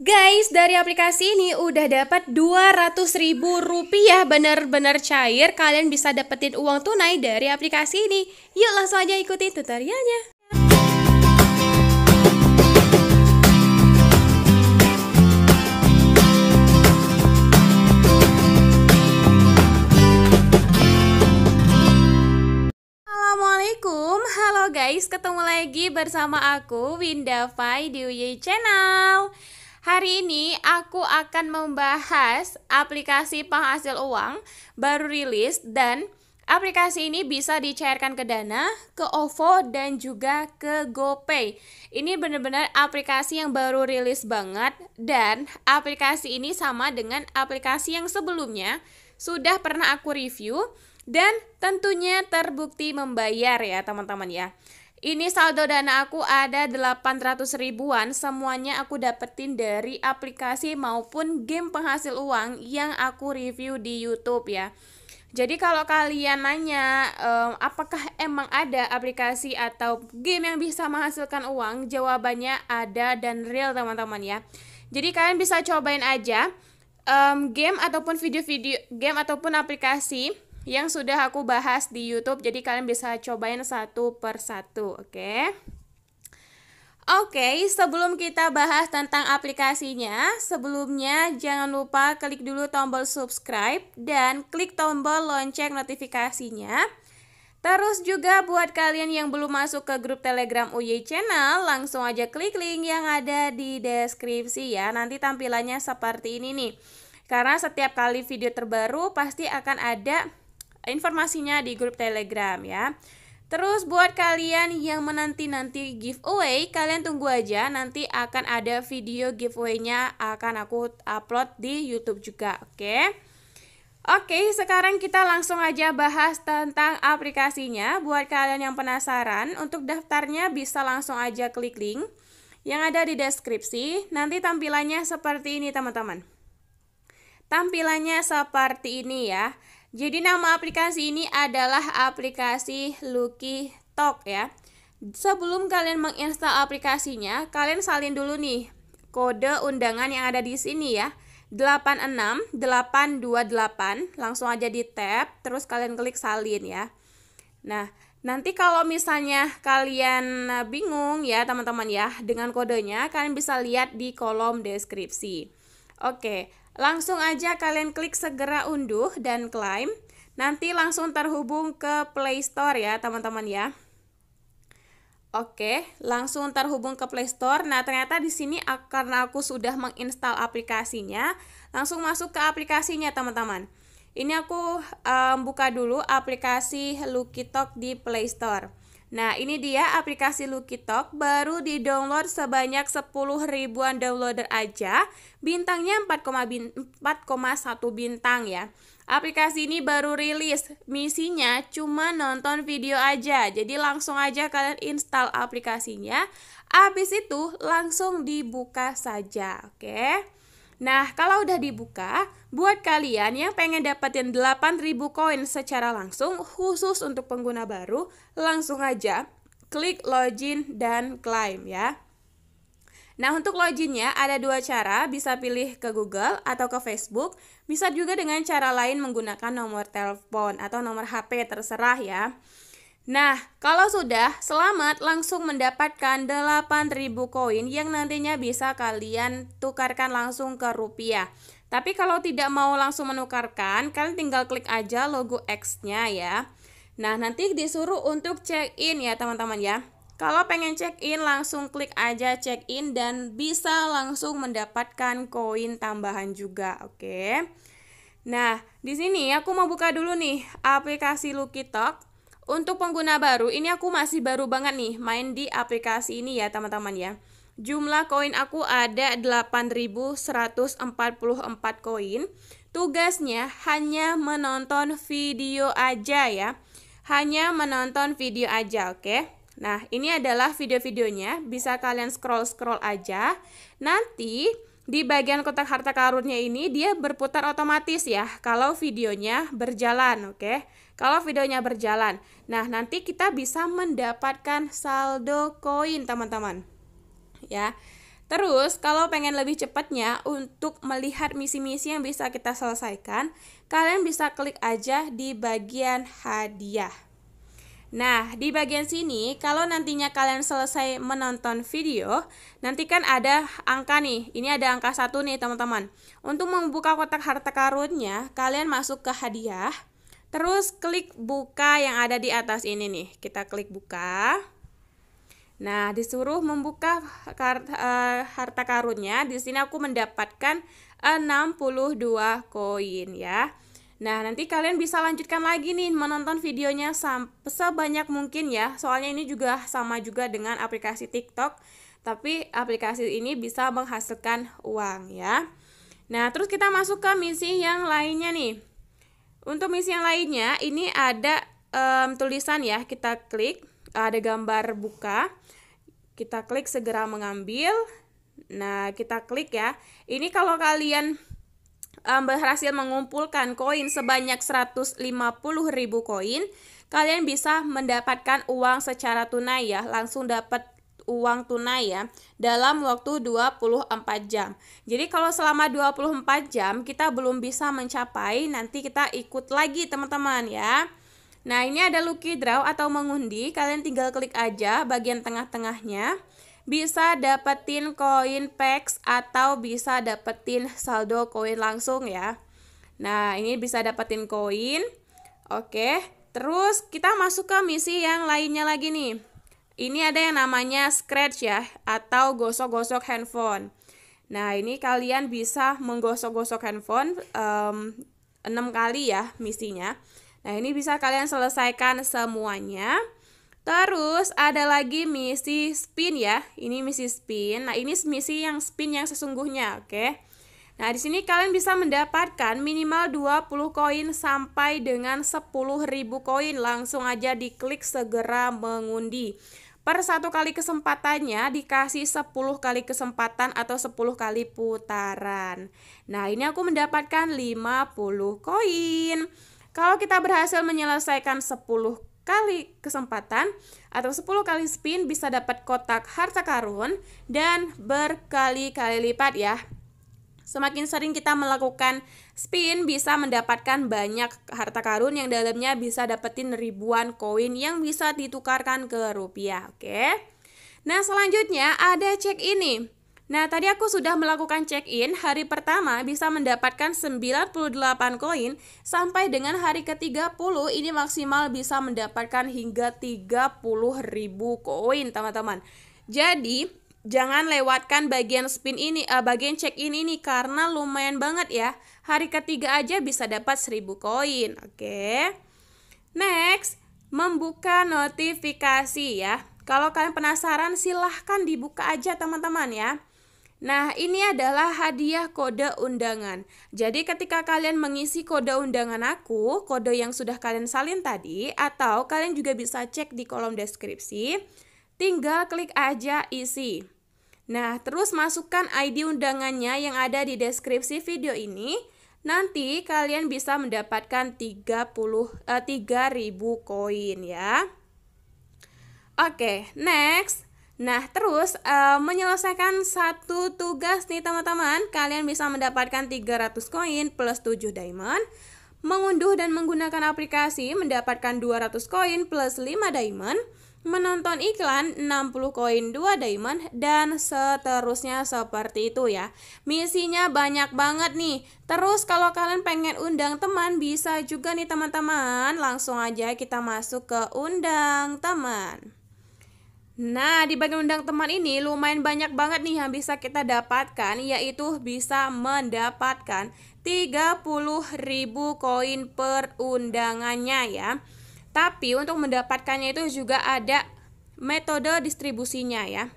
Guys, dari aplikasi ini udah dapat Rp200.000 benar-benar cair. Kalian bisa dapetin uang tunai dari aplikasi ini. Yuk langsung aja ikuti tutorialnya. Assalamualaikum, halo guys, ketemu lagi bersama aku Winda Fai di UY Channel. Hari ini aku akan membahas aplikasi penghasil uang baru rilis dan aplikasi ini bisa dicairkan ke Dana, ke OVO, dan juga ke GoPay. Ini benar-benar aplikasi yang baru rilis banget dan aplikasi ini sama dengan aplikasi yang sebelumnya sudah pernah aku review dan tentunya terbukti membayar ya teman-teman ya. Ini saldo dana aku ada 800 ribuan, semuanya aku dapetin dari aplikasi maupun game penghasil uang yang aku review di YouTube ya. Jadi kalau kalian nanya um, apakah emang ada aplikasi atau game yang bisa menghasilkan uang, jawabannya ada dan real teman-teman ya. Jadi kalian bisa cobain aja um, game ataupun video-video game ataupun aplikasi yang sudah aku bahas di YouTube. Jadi kalian bisa cobain satu per satu, oke? Okay? Oke, okay, sebelum kita bahas tentang aplikasinya, sebelumnya jangan lupa klik dulu tombol subscribe dan klik tombol lonceng notifikasinya. Terus juga buat kalian yang belum masuk ke grup Telegram UY Channel, langsung aja klik link yang ada di deskripsi ya. Nanti tampilannya seperti ini nih. Karena setiap kali video terbaru pasti akan ada informasinya di grup Telegram ya. Terus buat kalian yang menanti-nanti giveaway, kalian tunggu aja nanti akan ada video giveaway-nya akan aku upload di YouTube juga, oke? Okay? Oke, okay, sekarang kita langsung aja bahas tentang aplikasinya. Buat kalian yang penasaran, untuk daftarnya bisa langsung aja klik link yang ada di deskripsi. Nanti tampilannya seperti ini, teman-teman. Tampilannya seperti ini ya. Jadi nama aplikasi ini adalah aplikasi Lucky Talk ya. Sebelum kalian menginstal aplikasinya, kalian salin dulu nih kode undangan yang ada di sini ya. 86828 langsung aja di tab terus kalian klik salin ya. Nah, nanti kalau misalnya kalian eh, bingung ya teman-teman ya dengan kodenya kalian bisa lihat di kolom deskripsi. Oke, Langsung aja kalian klik segera unduh dan klaim. Nanti langsung terhubung ke Play Store ya teman-teman ya. Oke, langsung terhubung ke Play Store. Nah, ternyata di sini karena aku sudah menginstal aplikasinya, langsung masuk ke aplikasinya, teman-teman. Ini aku um, buka dulu aplikasi Lucky Talk di Play Store. Nah, ini dia aplikasi Lucky Talk baru di-download sebanyak 10 ribuan downloader aja. Bintangnya 4,1 bintang ya. Aplikasi ini baru rilis, misinya cuma nonton video aja. Jadi langsung aja kalian install aplikasinya. Habis itu langsung dibuka saja, oke? Okay? Nah, kalau udah dibuka, buat kalian yang pengen dapetin 8000 koin secara langsung khusus untuk pengguna baru, langsung aja klik login dan claim ya. Nah, untuk loginnya ada dua cara, bisa pilih ke Google atau ke Facebook, bisa juga dengan cara lain menggunakan nomor telepon atau nomor HP terserah ya. Nah, kalau sudah, selamat langsung mendapatkan 8000 koin yang nantinya bisa kalian tukarkan langsung ke rupiah. Tapi kalau tidak mau langsung menukarkan, kalian tinggal klik aja logo X-nya ya. Nah, nanti disuruh untuk check in ya, teman-teman ya. Kalau pengen check in langsung klik aja check in dan bisa langsung mendapatkan koin tambahan juga, oke. Okay? Nah, di sini aku mau buka dulu nih aplikasi Lucky Talk untuk pengguna baru, ini aku masih baru banget nih main di aplikasi ini ya teman-teman ya. Jumlah koin aku ada 8.144 koin. Tugasnya hanya menonton video aja ya. Hanya menonton video aja, oke? Okay? Nah, ini adalah video-videonya, bisa kalian scroll-scroll aja. Nanti di bagian kotak harta karunnya ini dia berputar otomatis ya kalau videonya berjalan, oke. Okay? Kalau videonya berjalan. Nah, nanti kita bisa mendapatkan saldo koin, teman-teman. Ya. Terus, kalau pengen lebih cepatnya untuk melihat misi-misi yang bisa kita selesaikan, kalian bisa klik aja di bagian hadiah. Nah, di bagian sini, kalau nantinya kalian selesai menonton video, nanti kan ada angka nih. Ini ada angka satu nih, teman-teman. Untuk membuka kotak harta karunnya, kalian masuk ke hadiah, terus klik buka yang ada di atas ini nih. Kita klik buka. Nah, disuruh membuka eh, harta karunnya. Di sini aku mendapatkan 62 koin ya. Nah, nanti kalian bisa lanjutkan lagi nih menonton videonya sebanyak mungkin ya. Soalnya ini juga sama juga dengan aplikasi TikTok, tapi aplikasi ini bisa menghasilkan uang ya. Nah, terus kita masuk ke misi yang lainnya nih. Untuk misi yang lainnya, ini ada um, tulisan ya, kita klik, ada gambar buka. Kita klik segera mengambil. Nah, kita klik ya. Ini kalau kalian um, berhasil mengumpulkan koin sebanyak 150 ribu koin, kalian bisa mendapatkan uang secara tunai ya, langsung dapat uang tunai ya dalam waktu 24 jam. Jadi kalau selama 24 jam kita belum bisa mencapai, nanti kita ikut lagi teman-teman ya. Nah, ini ada lucky draw atau mengundi, kalian tinggal klik aja bagian tengah-tengahnya bisa dapetin koin packs atau bisa dapetin saldo koin langsung ya. Nah, ini bisa dapetin koin. Oke, terus kita masuk ke misi yang lainnya lagi nih. Ini ada yang namanya scratch ya, atau gosok-gosok handphone. Nah, ini kalian bisa menggosok-gosok handphone um, 6 kali ya misinya. Nah, ini bisa kalian selesaikan semuanya. Terus ada lagi misi spin ya. Ini misi spin. Nah, ini misi yang spin yang sesungguhnya, oke. Okay? Nah, di sini kalian bisa mendapatkan minimal 20 koin sampai dengan 10.000 koin. Langsung aja diklik segera mengundi. Per satu kali kesempatannya dikasih 10 kali kesempatan atau 10 kali putaran. Nah, ini aku mendapatkan 50 koin. Kalau kita berhasil menyelesaikan 10 kali kesempatan atau 10 kali spin bisa dapat kotak harta karun dan berkali-kali lipat ya. Semakin sering kita melakukan spin bisa mendapatkan banyak harta karun yang dalamnya bisa dapetin ribuan koin yang bisa ditukarkan ke rupiah, oke. Okay? Nah, selanjutnya ada cek ini. Nah, tadi aku sudah melakukan check-in, hari pertama bisa mendapatkan 98 koin, sampai dengan hari ke-30 ini maksimal bisa mendapatkan hingga 30.000 koin, teman-teman. Jadi, jangan lewatkan bagian spin ini, uh, bagian check-in ini karena lumayan banget ya. Hari ketiga aja bisa dapat 1000 koin, oke. Okay? Next, membuka notifikasi ya. Kalau kalian penasaran silahkan dibuka aja teman-teman ya. Nah, ini adalah hadiah kode undangan. Jadi, ketika kalian mengisi kode undangan aku, kode yang sudah kalian salin tadi, atau kalian juga bisa cek di kolom deskripsi, tinggal klik aja isi. Nah, terus masukkan ID undangannya yang ada di deskripsi video ini. Nanti kalian bisa mendapatkan 30 eh, 3000 koin ya. Oke, okay, next. Nah, terus uh, menyelesaikan satu tugas nih teman-teman, kalian bisa mendapatkan 300 koin plus 7 diamond. Mengunduh dan menggunakan aplikasi mendapatkan 200 koin plus 5 diamond. Menonton iklan 60 koin 2 diamond dan seterusnya seperti itu ya. Misinya banyak banget nih. Terus kalau kalian pengen undang teman bisa juga nih teman-teman. Langsung aja kita masuk ke undang teman. Nah, di bagian undang teman ini lumayan banyak banget nih yang bisa kita dapatkan, yaitu bisa mendapatkan 30.000 koin per undangannya ya. Tapi untuk mendapatkannya itu juga ada metode distribusinya ya.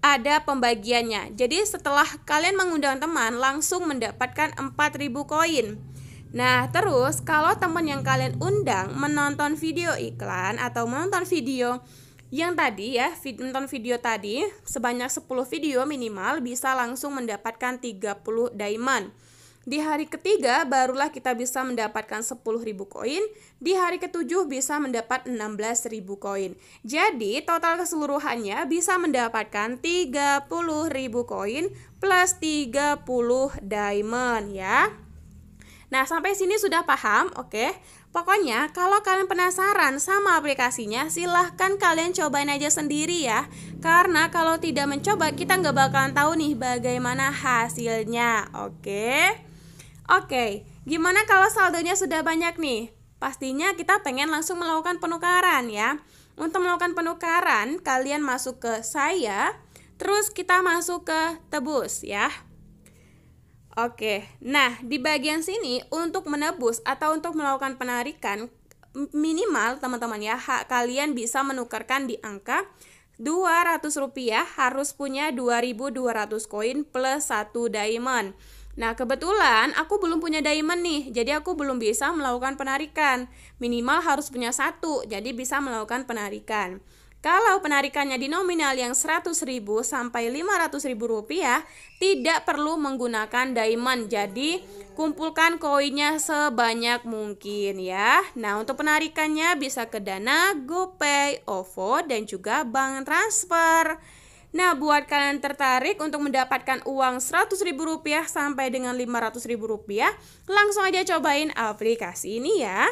Ada pembagiannya. Jadi setelah kalian mengundang teman langsung mendapatkan 4.000 koin. Nah, terus kalau teman yang kalian undang menonton video iklan atau menonton video yang tadi ya, vid nonton video tadi sebanyak 10 video minimal bisa langsung mendapatkan 30 diamond. Di hari ketiga barulah kita bisa mendapatkan 10.000 koin, di hari ketujuh bisa mendapat 16.000 koin. Jadi total keseluruhannya bisa mendapatkan 30.000 koin plus 30 diamond ya. Nah, sampai sini sudah paham, oke? Pokoknya kalau kalian penasaran sama aplikasinya silahkan kalian cobain aja sendiri ya Karena kalau tidak mencoba kita nggak bakalan tahu nih bagaimana hasilnya Oke Oke gimana kalau saldonya sudah banyak nih Pastinya kita pengen langsung melakukan penukaran ya Untuk melakukan penukaran kalian masuk ke saya Terus kita masuk ke tebus ya Oke, nah di bagian sini untuk menebus atau untuk melakukan penarikan minimal teman-teman ya hak kalian bisa menukarkan di angka 200 rupiah harus punya 2200 koin plus 1 diamond. Nah kebetulan aku belum punya diamond nih, jadi aku belum bisa melakukan penarikan. Minimal harus punya satu, jadi bisa melakukan penarikan. Kalau penarikannya di nominal yang 100.000 sampai 500.000 rupiah, tidak perlu menggunakan diamond. Jadi, kumpulkan koinnya sebanyak mungkin ya. Nah, untuk penarikannya bisa ke Dana, GoPay, OVO, dan juga bank transfer. Nah, buat kalian tertarik untuk mendapatkan uang ribu rupiah sampai dengan ribu rupiah, langsung aja cobain aplikasi ini ya.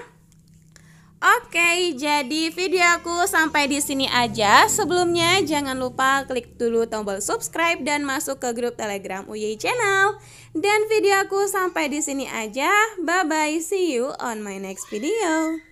Oke, jadi video aku sampai di sini aja. Sebelumnya jangan lupa klik dulu tombol subscribe dan masuk ke grup Telegram UY Channel. Dan video aku sampai di sini aja. Bye bye, see you on my next video.